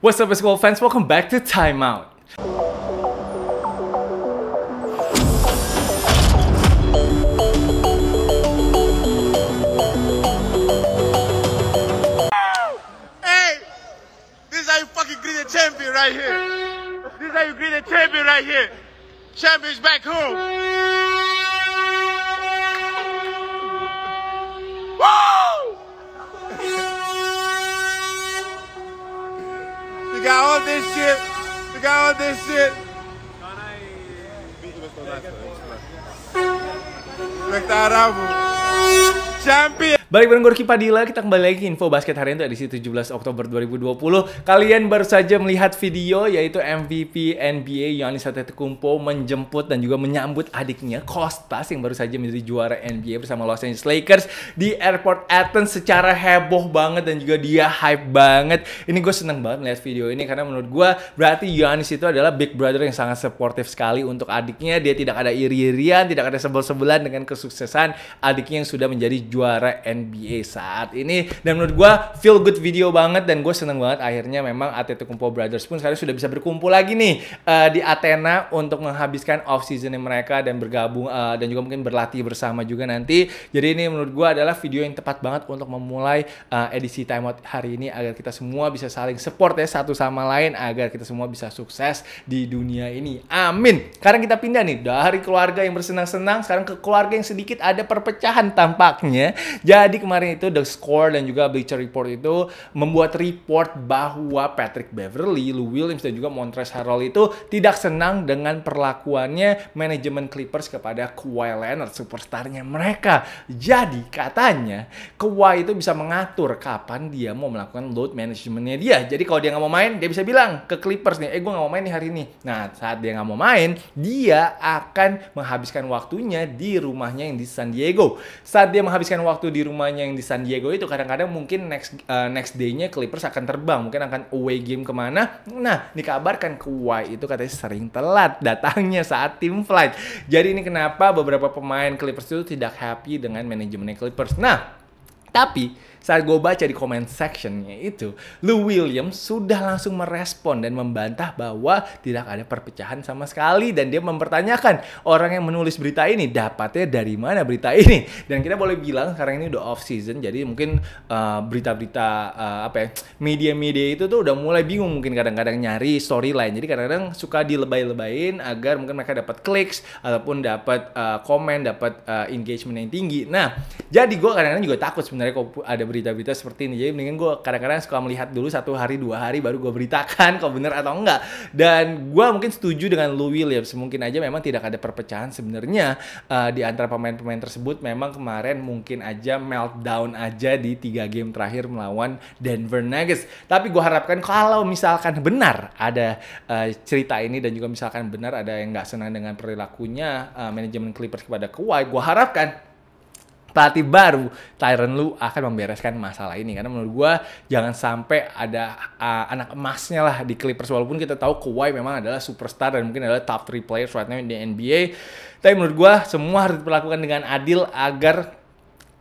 What's up, basketball fans? Welcome back to Timeout. Hey, this is how you fucking greet a champion right here. This is how you greet a champion right here. Champions back home. Forgot about this shit. álbum. champion. Balik bareng Gorky Padilla, kita kembali lagi info basket hari ini edisi 17 Oktober 2020. Kalian baru saja melihat video yaitu MVP NBA Giannis Antetokounmpo menjemput dan juga menyambut adiknya Kostas yang baru saja menjadi juara NBA bersama Los Angeles Lakers di airport Athens secara heboh banget dan juga dia hype banget. Ini gue seneng banget melihat video ini karena menurut gue berarti Giannis itu adalah big brother yang sangat supportive sekali untuk adiknya. Dia tidak ada iri-irian, tidak ada sebel-sebelan dengan kesuksesan adiknya yang sudah menjadi juara NBA saat ini dan menurut gue feel good video banget dan gue seneng banget akhirnya memang Atletico Brothers pun sekarang sudah bisa berkumpul lagi nih uh, di Athena untuk menghabiskan off season mereka dan bergabung uh, dan juga mungkin berlatih bersama juga nanti jadi ini menurut gue adalah video yang tepat banget untuk memulai uh, edisi timeout hari ini agar kita semua bisa saling support ya satu sama lain agar kita semua bisa sukses di dunia ini amin sekarang kita pindah nih dari keluarga yang bersenang-senang sekarang ke keluarga yang sedikit ada perpecahan tampaknya ya. Jadi kemarin itu The Score dan juga Bleacher Report itu membuat report bahwa Patrick Beverly, Lou Williams dan juga Montrezl Harrell itu tidak senang dengan perlakuannya manajemen Clippers kepada Kawhi Leonard superstarnya mereka. Jadi katanya Kawhi itu bisa mengatur kapan dia mau melakukan load manajemennya dia. Jadi kalau dia nggak mau main, dia bisa bilang ke Clippers nih, eh gue nggak mau main nih hari ini. Nah saat dia nggak mau main, dia akan menghabiskan waktunya di rumahnya yang di San Diego. Saat dia menghabiskan menghabiskan waktu di rumahnya yang di San Diego itu kadang-kadang mungkin next uh, next day-nya Clippers akan terbang, mungkin akan away game kemana. Nah, dikabarkan Kawhi itu katanya sering telat datangnya saat tim flight. Jadi ini kenapa beberapa pemain Clippers itu tidak happy dengan manajemen Clippers. Nah, tapi saat gue baca di comment sectionnya itu, Lou Williams sudah langsung merespon dan membantah bahwa tidak ada perpecahan sama sekali dan dia mempertanyakan orang yang menulis berita ini dapatnya dari mana berita ini. Dan kita boleh bilang sekarang ini udah off season jadi mungkin eh, berita-berita uh, apa ya media-media itu tuh udah mulai bingung mungkin kadang-kadang nyari storyline. Jadi kadang-kadang suka dilebay-lebayin agar mungkin mereka dapat kliks ataupun dapat uh, komen, dapat uh, engagement yang tinggi. Nah, jadi gue kadang-kadang juga takut sebenarnya kalau ada berita-berita seperti ini jadi mendingan gue kadang-kadang suka melihat dulu satu hari dua hari baru gue beritakan kalau bener atau enggak dan gue mungkin setuju dengan Lou Williams mungkin aja memang tidak ada perpecahan sebenarnya uh, di antara pemain-pemain tersebut memang kemarin mungkin aja meltdown aja di tiga game terakhir melawan Denver Nuggets tapi gue harapkan kalau misalkan benar ada uh, cerita ini dan juga misalkan benar ada yang nggak senang dengan perilakunya uh, manajemen Clippers kepada Kawhi gue harapkan pelatih baru Tyron Lu akan membereskan masalah ini karena menurut gue jangan sampai ada uh, anak emasnya lah di Clippers walaupun kita tahu Kawhi memang adalah superstar dan mungkin adalah top 3 players right now di NBA tapi menurut gue semua harus diperlakukan dengan adil agar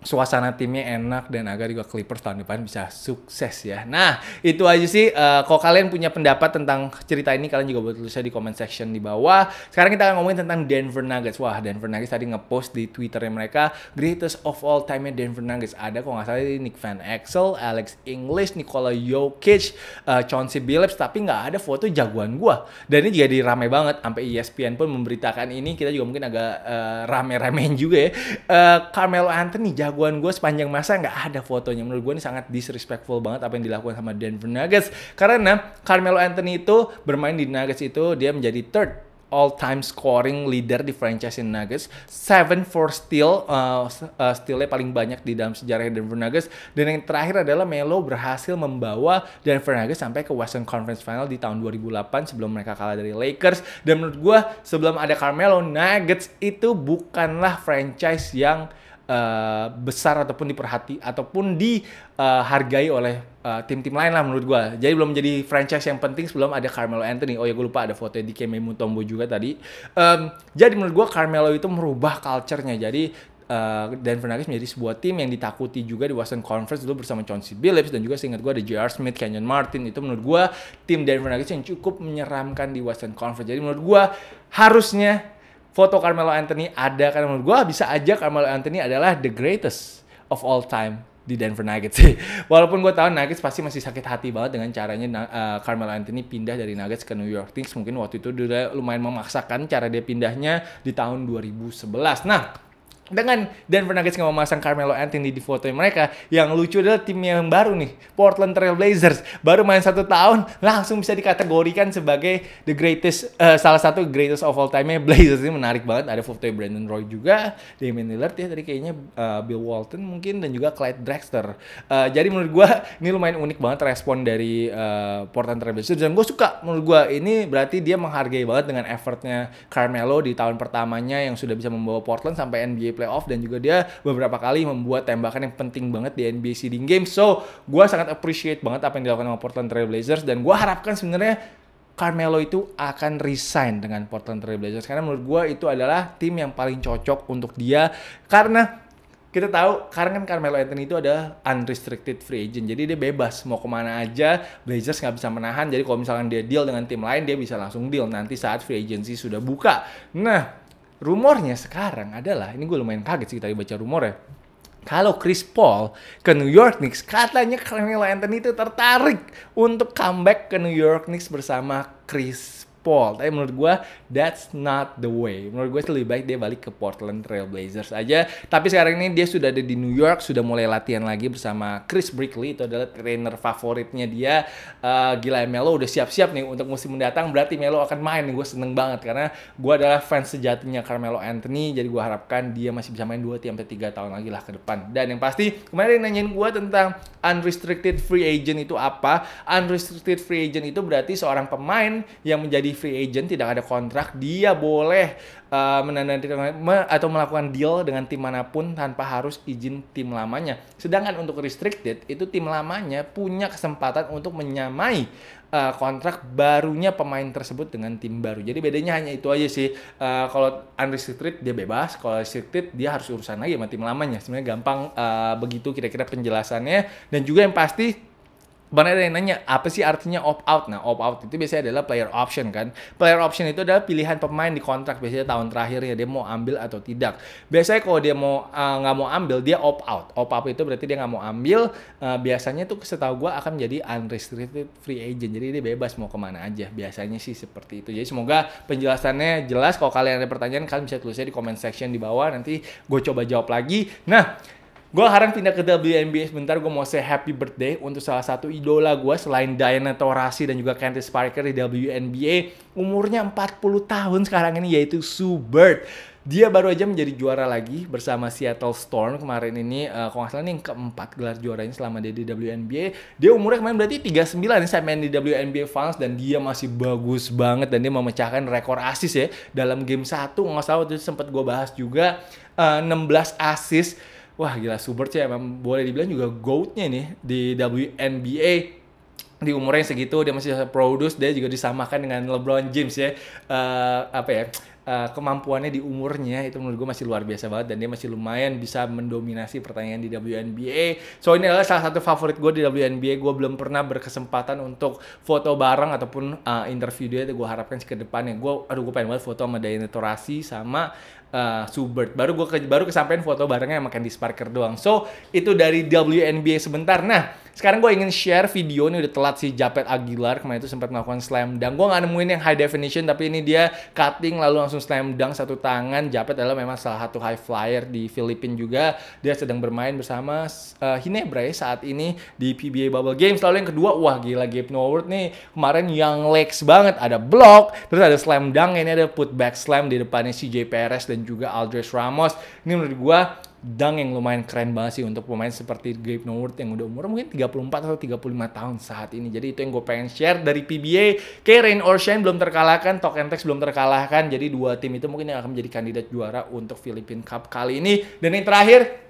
suasana timnya enak dan agar juga Clippers tahun depan bisa sukses ya. Nah itu aja sih. Uh, kalau kalian punya pendapat tentang cerita ini kalian juga boleh tulisnya di comment section di bawah. Sekarang kita akan ngomongin tentang Denver Nuggets. Wah Denver Nuggets tadi ngepost di Twitternya mereka greatest of all time Denver Nuggets ada kalau nggak salah ini Nick Van Exel, Alex English, Nikola Jokic, uh, Chauncey Billups tapi nggak ada foto jagoan gua. Dan ini jadi rame banget sampai ESPN pun memberitakan ini kita juga mungkin agak uh, rame-ramein juga ya. Uh, Carmelo Anthony jago pengakuan gue sepanjang masa nggak ada fotonya. Menurut gue ini sangat disrespectful banget apa yang dilakukan sama Denver Nuggets. Karena Carmelo Anthony itu bermain di Nuggets itu dia menjadi third all-time scoring leader di franchise Nuggets. 7 for steal, uh, uh, stealnya paling banyak di dalam sejarah Denver Nuggets. Dan yang terakhir adalah Melo berhasil membawa Denver Nuggets sampai ke Western Conference Final di tahun 2008 sebelum mereka kalah dari Lakers. Dan menurut gue sebelum ada Carmelo, Nuggets itu bukanlah franchise yang uh, besar ataupun diperhati ataupun dihargai eh, uh, oleh tim eh, tim-tim lain lah menurut gue. Jadi belum menjadi franchise yang penting sebelum ada Carmelo Anthony. Oh ya gue lupa ada foto di Kemi Mutombo juga tadi. Um, jadi menurut gue Carmelo itu merubah culture-nya. Jadi Uh, Denver Nuggets menjadi sebuah tim yang ditakuti juga di Western Conference dulu bersama Chauncey Billups dan juga seingat gue ada J.R. Smith, Kenyon Martin itu menurut gue tim Denver Nuggets yang cukup menyeramkan di Western Conference jadi menurut gue harusnya foto Carmelo Anthony ada kan menurut gue bisa aja Carmelo Anthony adalah the greatest of all time di Denver Nuggets sih. Walaupun gue tahu Nuggets pasti masih sakit hati banget dengan caranya uh, Carmelo Anthony pindah dari Nuggets ke New York Knicks. Mungkin waktu itu udah lumayan memaksakan cara dia pindahnya di tahun 2011. Nah, dengan Denver Nuggets nggak memasang Carmelo Anthony di foto mereka yang lucu adalah tim yang baru nih Portland Trail Blazers baru main satu tahun langsung bisa dikategorikan sebagai the greatest uh, salah satu greatest of all time -nya. Blazers ini menarik banget ada foto Brandon Roy juga Damian Lillard ya tadi kayaknya uh, Bill Walton mungkin dan juga Clyde Drexler uh, jadi menurut gua ini lumayan unik banget respon dari uh, Portland Trail Blazers dan gue suka menurut gua ini berarti dia menghargai banget dengan effortnya Carmelo di tahun pertamanya yang sudah bisa membawa Portland sampai NBA playoff dan juga dia beberapa kali membuat tembakan yang penting banget di NBA seeding game. So, gue sangat appreciate banget apa yang dilakukan sama Portland Trail Blazers dan gue harapkan sebenarnya Carmelo itu akan resign dengan Portland Trail Blazers karena menurut gue itu adalah tim yang paling cocok untuk dia karena kita tahu karena kan Carmelo Anthony itu ada unrestricted free agent jadi dia bebas mau kemana aja Blazers nggak bisa menahan jadi kalau misalkan dia deal dengan tim lain dia bisa langsung deal nanti saat free agency sudah buka nah rumornya sekarang adalah ini gue lumayan kaget sih tadi baca rumor ya kalau Chris Paul ke New York Knicks katanya Carmelo Anthony itu tertarik untuk comeback ke New York Knicks bersama Chris Paul. Tapi menurut gue that's not the way. Menurut gue lebih baik dia balik ke Portland Trail Blazers aja. Tapi sekarang ini dia sudah ada di New York, sudah mulai latihan lagi bersama Chris Brickley. Itu adalah trainer favoritnya dia. Uh, gila Melo udah siap-siap nih untuk musim mendatang. Berarti Melo akan main nih. Gue seneng banget karena gue adalah fans sejatinya Carmelo Anthony. Jadi gue harapkan dia masih bisa main 2 3 tahun lagi lah ke depan. Dan yang pasti kemarin nanyain gue tentang unrestricted free agent itu apa? Unrestricted free agent itu berarti seorang pemain yang menjadi free agent, tidak ada kontrak, dia boleh uh, menandatangani me, atau melakukan deal dengan tim manapun tanpa harus izin tim lamanya. Sedangkan untuk restricted itu tim lamanya punya kesempatan untuk menyamai uh, kontrak barunya pemain tersebut dengan tim baru. Jadi bedanya hanya itu aja sih. Uh, kalau unrestricted dia bebas, kalau restricted dia harus urusan lagi sama tim lamanya. Sebenarnya gampang uh, begitu kira-kira penjelasannya. Dan juga yang pasti Kemarin ada yang nanya, apa sih artinya opt-out? Nah, opt-out itu biasanya adalah player option kan. Player option itu adalah pilihan pemain di kontrak biasanya tahun terakhirnya, dia mau ambil atau tidak. Biasanya kalau dia mau eh, nggak uh, mau ambil, dia opt-out. Opt-out itu berarti dia nggak mau ambil, uh, biasanya tuh setahu gue akan menjadi unrestricted free agent. Jadi dia bebas mau kemana aja, biasanya sih seperti itu. Jadi semoga penjelasannya jelas. Kalau kalian ada pertanyaan, kalian bisa tulisnya di comment section di bawah, nanti gue coba jawab lagi. Nah, Gue harap pindah ke WNBA sebentar. Gue mau say happy birthday untuk salah satu idola gue selain Diana Taurasi dan juga Candice Parker di WNBA. Umurnya 40 tahun sekarang ini yaitu Sue Bird. Dia baru aja menjadi juara lagi bersama Seattle Storm kemarin ini. Uh, kalau nggak ini yang keempat gelar juaranya selama dia di WNBA. Dia umurnya kemarin berarti 39 nih saya main di WNBA Finals dan dia masih bagus banget. Dan dia memecahkan rekor asis ya dalam game 1. Nggak salah waktu itu sempat gue bahas juga uh, eh, 16 asis wah gila Subert sih emang boleh dibilang juga goatnya nih di WNBA di umurnya segitu dia masih produce dia juga disamakan dengan LeBron James ya uh, apa ya uh, kemampuannya di umurnya itu menurut gue masih luar biasa banget dan dia masih lumayan bisa mendominasi pertanyaan di WNBA so ini adalah salah satu favorit gue di WNBA gue belum pernah berkesempatan untuk foto bareng ataupun uh, interview dia itu gue harapkan ke depannya gue aduh gue pengen banget foto sama Diana Taurasi sama uh, eh, Subert. Baru gue ke, baru kesampaian foto barengnya sama Candice Parker doang. So, itu dari WNBA sebentar. Nah, sekarang gue ingin share video ini udah telat si Japet Aguilar kemarin itu sempat melakukan slam dunk. Gue nggak nemuin yang high definition tapi ini dia cutting lalu langsung slam dunk satu tangan. Japet adalah memang salah satu high flyer di Filipina juga. Dia sedang bermain bersama uh, Hinebra ya saat ini di PBA Bubble Games. Lalu yang kedua, wah gila Gabe Norwood nih kemarin yang legs banget. Ada block, terus ada slam dunk, ini ada putback slam di depannya CJ Perez dan dan juga Aldres Ramos. Ini menurut gue dang yang lumayan keren banget sih untuk pemain seperti Gabe Norwood yang udah umur mungkin 34 atau 35 tahun saat ini. Jadi itu yang gue pengen share dari PBA. Kayak Rain or Shine belum terkalahkan, Talk and Text belum terkalahkan. Jadi dua tim itu mungkin yang akan menjadi kandidat juara untuk Philippine Cup kali ini. Dan yang terakhir,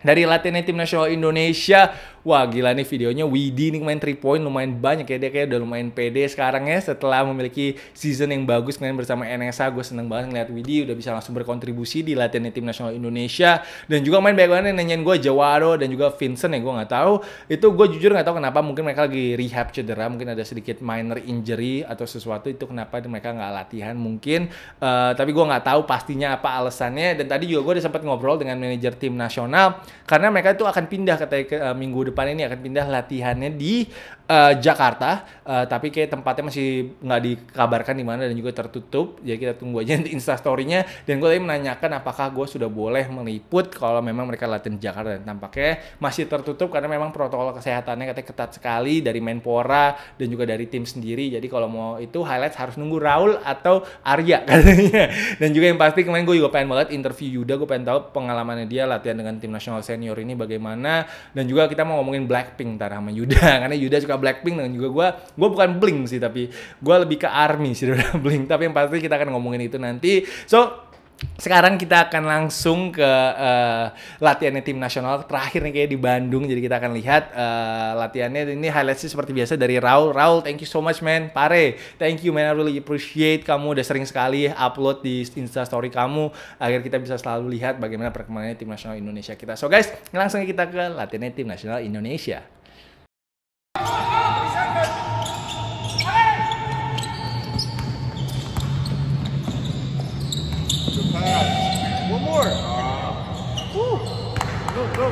dari latihan tim nasional Indonesia. Wah gila nih videonya Widi nih main 3 point lumayan banyak ya dia kayak udah lumayan pede sekarang ya setelah memiliki season yang bagus kemarin bersama NSA gue seneng banget ngeliat Widi udah bisa langsung berkontribusi di latihan tim nasional Indonesia dan juga main banyak banget nanyain gue Jawaro dan juga Vincent ya gue nggak tahu itu gue jujur nggak tahu kenapa mungkin mereka lagi rehab cedera mungkin ada sedikit minor injury atau sesuatu itu kenapa mereka nggak latihan mungkin uh, tapi gue nggak tahu pastinya apa alasannya dan tadi juga gue udah sempat ngobrol dengan manajer tim nasional karena mereka itu akan pindah ke uh, minggu depan ini akan pindah latihannya di uh, Jakarta, uh, tapi kayak tempatnya masih nggak dikabarkan di mana dan juga tertutup. Jadi kita tunggu aja nanti instastorynya. Dan gue tadi menanyakan apakah gue sudah boleh meliput kalau memang mereka latihan di Jakarta dan tampaknya masih tertutup karena memang protokol kesehatannya katanya ketat sekali dari Menpora dan juga dari tim sendiri. Jadi kalau mau itu highlights harus nunggu Raul atau Arya katanya. Dan juga yang pasti kemarin gue juga pengen banget interview Yuda, gue pengen tahu pengalamannya dia latihan dengan tim nasional senior ini bagaimana. Dan juga kita mau ngomongin Blackpink ntar sama Yuda karena Yuda suka Blackpink dan juga gue gue bukan bling sih tapi gue lebih ke ARMY sih daripada bling. tapi yang pasti kita akan ngomongin itu nanti so sekarang kita akan langsung ke uh, latihannya tim nasional terakhir nih kayak di Bandung jadi kita akan lihat uh, latihannya ini highlightsnya seperti biasa dari Raul Raul thank you so much man Pare thank you man I really appreciate kamu udah sering sekali upload di Insta Story kamu agar kita bisa selalu lihat bagaimana perkembangannya tim nasional Indonesia kita so guys langsung kita ke latihannya tim nasional Indonesia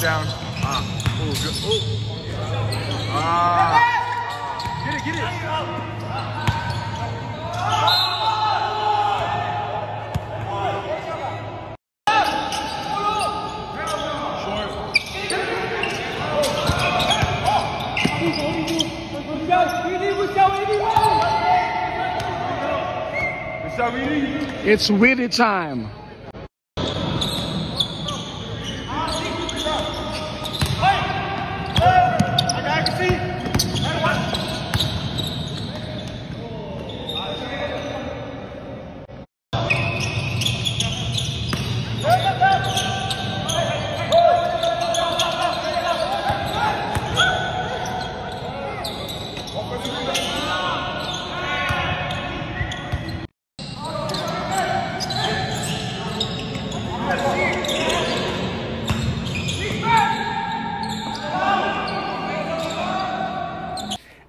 down. Ah. good. Ah. Get it, get it. It's witty time.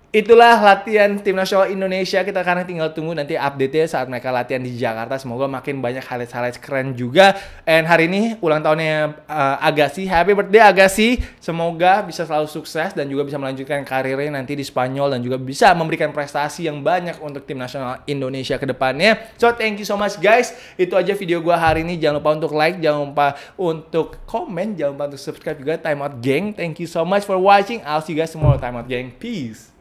Itulah latihan tim nasional Indonesia. Kita karena tinggal tunggu nanti update-nya saat mereka latihan di Jakarta. Semoga makin banyak highlight-highlight keren juga. And hari ini ulang tahunnya uh, Agassi. Happy birthday Agassi. Semoga bisa selalu sukses dan juga bisa melanjutkan karirnya nanti di Spanyol dan juga bisa memberikan prestasi yang banyak untuk tim nasional Indonesia ke depannya. So thank you so much guys. Itu aja video gua hari ini. Jangan lupa untuk like, jangan lupa untuk komen, jangan lupa untuk subscribe juga Time Out Gang. Thank you so much for watching. I'll see you guys tomorrow Time Out Gang. Peace.